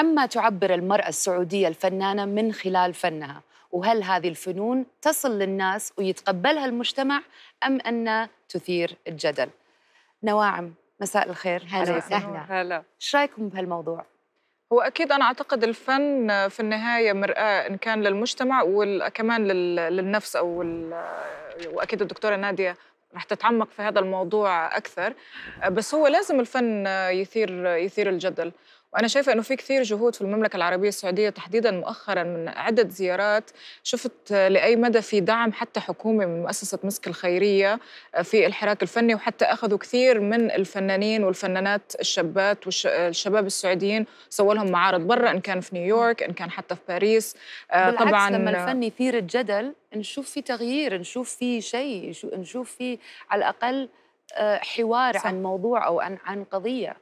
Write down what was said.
عما تعبر المرأة السعودية الفنانة من خلال فنها وهل هذه الفنون تصل للناس ويتقبلها المجتمع أم أن تثير الجدل نواعم مساء الخير هلا وسهلا هلا ايش رايكم بهالموضوع هو اكيد انا اعتقد الفن في النهايه مراه ان كان للمجتمع وكمان للنفس او واكيد الدكتوره ناديه رح تتعمق في هذا الموضوع اكثر آه، بس هو لازم الفن آه، يثير آه، يثير الجدل وانا شايفه انه في كثير جهود في المملكه العربيه السعوديه تحديدا مؤخرا من عده زيارات شفت لاي مدى في دعم حتى حكومي من مؤسسه مسك الخيريه في الحراك الفني وحتى اخذوا كثير من الفنانين والفنانات الشابات والشباب السعوديين سووا لهم معارض برا ان كان في نيويورك ان كان حتى في باريس بالعكس طبعا لما الفن يثير الجدل نشوف في تغيير نشوف في شيء نشوف في على الاقل آه، حوار صح. عن موضوع او عن عن قضيه